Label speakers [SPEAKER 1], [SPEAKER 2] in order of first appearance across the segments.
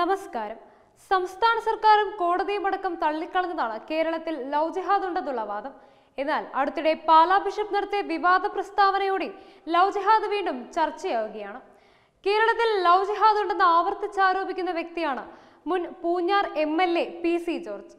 [SPEAKER 1] നമസ്കാരം സംസ്ഥാന സർക്കാരും കോടതിയും അടക്കം തള്ളിക്കളഞ്ഞതാണ് കേരളത്തിൽ ലവ് ജിഹാദ് ഉണ്ടെന്നുള്ള വാദം എന്നാൽ അടുത്തിടെ പാലാ ബിഷപ്പ് നടത്തിയ വിവാദ പ്രസ്താവനയോടെ ലവ് ജിഹാദ് വീണ്ടും ചർച്ചയാവുകയാണ് കേരളത്തിൽ ലവ് ജിഹാദ് ഉണ്ടെന്ന് ആവർത്തിച്ച് ആരോപിക്കുന്ന വ്യക്തിയാണ് മുൻ Poonjar M L A P C George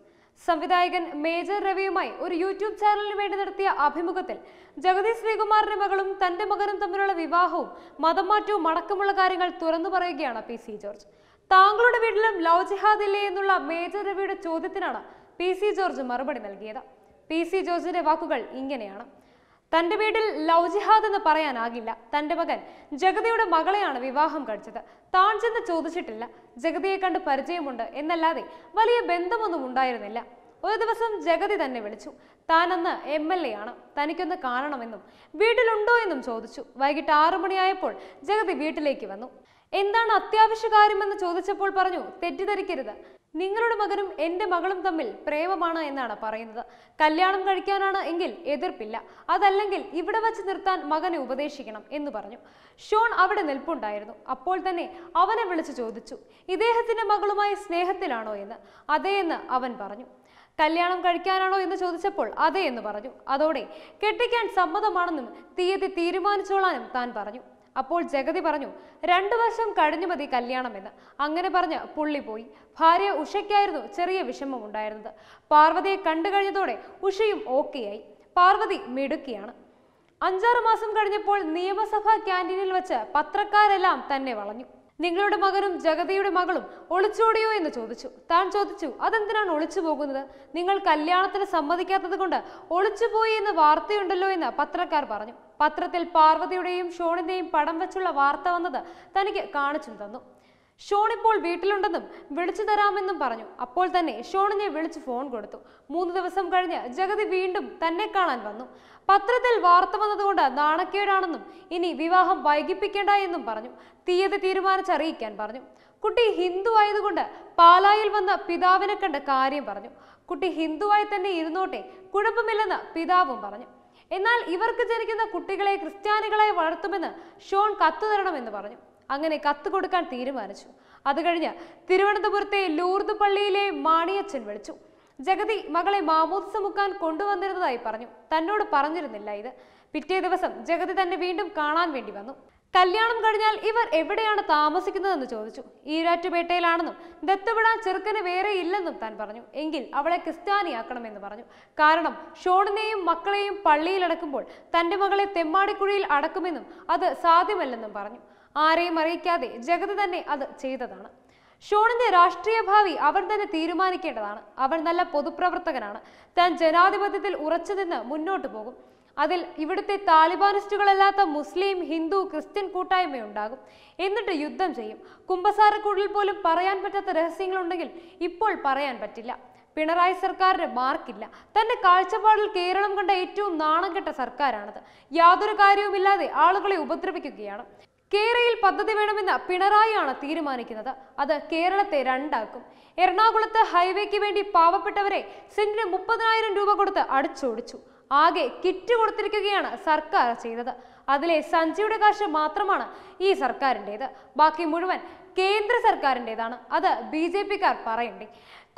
[SPEAKER 1] സംവിധായകൻ മേജർ രവിയുമായി ഒരു യൂട്യൂബ് ചാനലിന് വേണ്ടി നടത്തിയ അഭിമുഖത്തിൽ ജഗതി ശ്രീകുമാറിന്റെ മകളും തന്റെ മകനും തമ്മിലുള്ള വിവാഹവും മതം മാറ്റവും അടക്കമുള്ള കാര്യങ്ങൾ തുറന്നു പറയുകയാണ് പി സി ജോർജ് താങ്കളുടെ വീട്ടിലും ലവ് ഇല്ലേ എന്നുള്ള മേജർ രവിയുടെ ചോദ്യത്തിനാണ് പി സി ജോർജ് മറുപടി നൽകിയത് പി സി ജോർജിന്റെ വാക്കുകൾ ഇങ്ങനെയാണ് തന്റെ വീട്ടിൽ ലവ് ജിഹാദ് എന്ന് പറയാനാകില്ല തന്റെ മകൻ ജഗതിയുടെ മകളെയാണ് വിവാഹം കഴിച്ചത് താൻ ചെന്ന് ചോദിച്ചിട്ടില്ല ജഗതിയെ കണ്ട് പരിചയമുണ്ട് എന്നല്ലാതെ വലിയ ബന്ധമൊന്നും ഉണ്ടായിരുന്നില്ല ഒരു ദിവസം ജഗതി തന്നെ വിളിച്ചു താൻ അന്ന് എം എൽ എ ആണ് തനിക്കൊന്ന് കാണണമെന്നും വീട്ടിലുണ്ടോ എന്നും ചോദിച്ചു വൈകിട്ട് ആറു മണിയായപ്പോൾ ജഗതി വീട്ടിലേക്ക് വന്നു എന്താണ് അത്യാവശ്യ കാര്യമെന്ന് ചോദിച്ചപ്പോൾ പറഞ്ഞു തെറ്റിദ്ധരിക്കരുത് നിങ്ങളുടെ മകനും എൻ്റെ മകളും തമ്മിൽ പ്രേമമാണ് എന്നാണ് പറയുന്നത് കല്യാണം കഴിക്കാനാണ് എങ്കിൽ എതിർപ്പില്ല അതല്ലെങ്കിൽ ഇവിടെ വച്ച് നിർത്താൻ മകനെ ഉപദേശിക്കണം എന്ന് പറഞ്ഞു ഷോൺ അവിടെ നിൽപ്പുണ്ടായിരുന്നു അപ്പോൾ തന്നെ അവനെ വിളിച്ചു ചോദിച്ചു ഇദ്ദേഹത്തിൻ്റെ മകളുമായി സ്നേഹത്തിലാണോ എന്ന് അതെയെന്ന് അവൻ പറഞ്ഞു കല്യാണം കഴിക്കാനാണോ എന്ന് ചോദിച്ചപ്പോൾ അതെ എന്ന് പറഞ്ഞു അതോടെ കെട്ടിക്കാൻ സമ്മതമാണെന്നും തീയതി തീരുമാനിച്ചോളാനും താൻ പറഞ്ഞു അപ്പോൾ ജഗതി പറഞ്ഞു രണ്ടു വർഷം കഴിഞ്ഞു മതി കല്യാണമെന്ന് അങ്ങനെ പറഞ്ഞ് പുള്ളി പോയി ഭാര്യ ഉഷയ്ക്കായിരുന്നു ചെറിയ വിഷമമുണ്ടായിരുന്നത് പാർവതിയെ കണ്ടു കഴിഞ്ഞതോടെ ഉഷയും ഓക്കെയായി പാർവതി മിടുക്കിയാണ് അഞ്ചാറ് മാസം കഴിഞ്ഞപ്പോൾ നിയമസഭാ ക്യാൻറ്റീനിൽ വെച്ച് പത്രക്കാരെല്ലാം തന്നെ വളഞ്ഞു നിങ്ങളുടെ മകനും ജഗതിയുടെ മകളും ഒളിച്ചോടിയോ എന്ന് ചോദിച്ചു താൻ ചോദിച്ചു അതെന്തിനാണ് ഒളിച്ചു പോകുന്നത് നിങ്ങൾ കല്യാണത്തിന് സമ്മതിക്കാത്തത് കൊണ്ട് ഒളിച്ചുപോയി എന്ന് വാർത്തയുണ്ടല്ലോ എന്ന് പത്രക്കാർ പറഞ്ഞു പത്രത്തിൽ പാർവതിയുടെയും ഷോണിന്റെയും പടം വെച്ചുള്ള വാർത്ത വന്നത് തനിക്ക് കാണിച്ചു തന്നു ഷോൺ ഇപ്പോൾ വീട്ടിലുണ്ടെന്നും വിളിച്ചു തരാമെന്നും പറഞ്ഞു അപ്പോൾ തന്നെ ഷോണിനെ വിളിച്ച് ഫോൺ കൊടുത്തു മൂന്ന് ദിവസം കഴിഞ്ഞ് ജഗതി വീണ്ടും തന്നെ കാണാൻ വന്നു പത്രത്തിൽ വാർത്ത വന്നതുകൊണ്ട് നാണക്കേടാണെന്നും ഇനി വിവാഹം വൈകിപ്പിക്കേണ്ട എന്നും പറഞ്ഞു തീയതി തീരുമാനിച്ചറിയിക്കാൻ പറഞ്ഞു കുട്ടി ഹിന്ദു ആയതുകൊണ്ട് പാലായിൽ വന്ന പിതാവിനെ കണ്ട കാര്യം പറഞ്ഞു കുട്ടി ഹിന്ദുവായി തന്നെ ഇരുന്നോട്ടെ കുഴപ്പമില്ലെന്ന് പിതാവും പറഞ്ഞു എന്നാൽ ഇവർക്ക് ജനിക്കുന്ന കുട്ടികളെ ക്രിസ്ത്യാനികളായി വളർത്തുമെന്ന് ഷോൺ കത്തു തരണമെന്ന് പറഞ്ഞു അങ്ങനെ കത്ത് കൊടുക്കാൻ തീരുമാനിച്ചു അത് കഴിഞ്ഞ് തിരുവനന്തപുരത്തെ ലൂർദ് പള്ളിയിലെ മാണിയച്ചൻ വിളിച്ചു ജഗതി മകളെ മാമോദിസ മുക്കാൻ കൊണ്ടുവന്നിരുന്നതായി പറഞ്ഞു തന്നോട് പറഞ്ഞിരുന്നില്ല ഇത് പിറ്റേ ദിവസം ജഗതി തന്നെ വീണ്ടും കാണാൻ വേണ്ടി വന്നു കല്യാണം കഴിഞ്ഞാൽ ഇവർ എവിടെയാണ് താമസിക്കുന്നതെന്ന് ചോദിച്ചു ഈരാറ്റുപേട്ടയിലാണെന്നും ദത്തുവിടാൻ ചെറുക്കന് വേറെ ഇല്ലെന്നും താൻ പറഞ്ഞു എങ്കിൽ അവളെ ക്രിസ്ത്യാനിയാക്കണമെന്ന് പറഞ്ഞു കാരണം ഷോണിനെയും മക്കളെയും പള്ളിയിൽ അടക്കുമ്പോൾ തന്റെ മകളെ തെമ്മാടിക്കുഴിയിൽ അടക്കുമെന്നും അത് സാധ്യമല്ലെന്നും പറഞ്ഞു ആരെയും അറിയിക്കാതെ ജഗത് തന്നെ അത് ചെയ്തതാണ് ഷോണിന്റെ രാഷ്ട്രീയ ഭാവി അവൻ തന്നെ തീരുമാനിക്കേണ്ടതാണ് അവൻ നല്ല പൊതുപ്രവർത്തകനാണ് താൻ ജനാധിപത്യത്തിൽ ഉറച്ചു നിന്ന് മുന്നോട്ട് പോകും അതിൽ ഇവിടുത്തെ താലിബാനിസ്റ്റുകളല്ലാത്ത മുസ്ലിം ഹിന്ദു ക്രിസ്ത്യൻ കൂട്ടായ്മയുണ്ടാകും എന്നിട്ട് യുദ്ധം ചെയ്യും കുമ്പസാരക്കൂടിൽ പോലും പറയാൻ പറ്റാത്ത രഹസ്യങ്ങളുണ്ടെങ്കിൽ ഇപ്പോൾ പറയാൻ പറ്റില്ല പിണറായി സർക്കാരിന് മാർക്കില്ല തന്റെ കാഴ്ചപ്പാടിൽ കേരളം കണ്ട ഏറ്റവും നാണം കെട്ട സർക്കാരാണത് യാതൊരു കാര്യവുമില്ലാതെ ആളുകളെ ഉപദ്രവിക്കുകയാണ് കേരയിൽ പദ്ധതി വേണമെന്ന് പിണറായിയാണ് തീരുമാനിക്കുന്നത് അത് കേരളത്തെ രണ്ടാക്കും എറണാകുളത്ത് ഹൈവേക്ക് വേണ്ടി പാവപ്പെട്ടവരെ സെന്റിന് മുപ്പതിനായിരം രൂപ കൊടുത്ത് അടിച്ചോടിച്ചു ആകെ കിറ്റ് കൊടുത്തിരിക്കുകയാണ് സർക്കാർ ചെയ്തത് അതിലെ സഞ്ചിയുടെ കാശ് മാത്രമാണ് ഈ സർക്കാരിൻ്റെത് ബാക്കി മുഴുവൻ കേന്ദ്ര സർക്കാരിൻ്റെതാണ് അത് ബി ജെ പിക്കാർ പറയണ്ടേ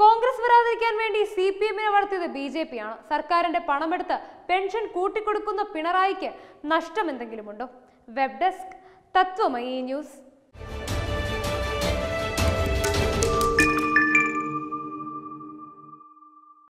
[SPEAKER 1] കോൺഗ്രസ് വരാതിരിക്കാൻ വേണ്ടി സി പി എമ്മിനെ വളർത്തിയത് ബി ജെ പി ആണ് സർക്കാരിന്റെ പണമെടുത്ത് പെൻഷൻ കൂട്ടിക്കൊടുക്കുന്ന പിണറായിക്ക് നഷ്ടം എന്തെങ്കിലുമുണ്ടോ വെബ് ഡെസ്ക് తత్వమయీ న్యూస్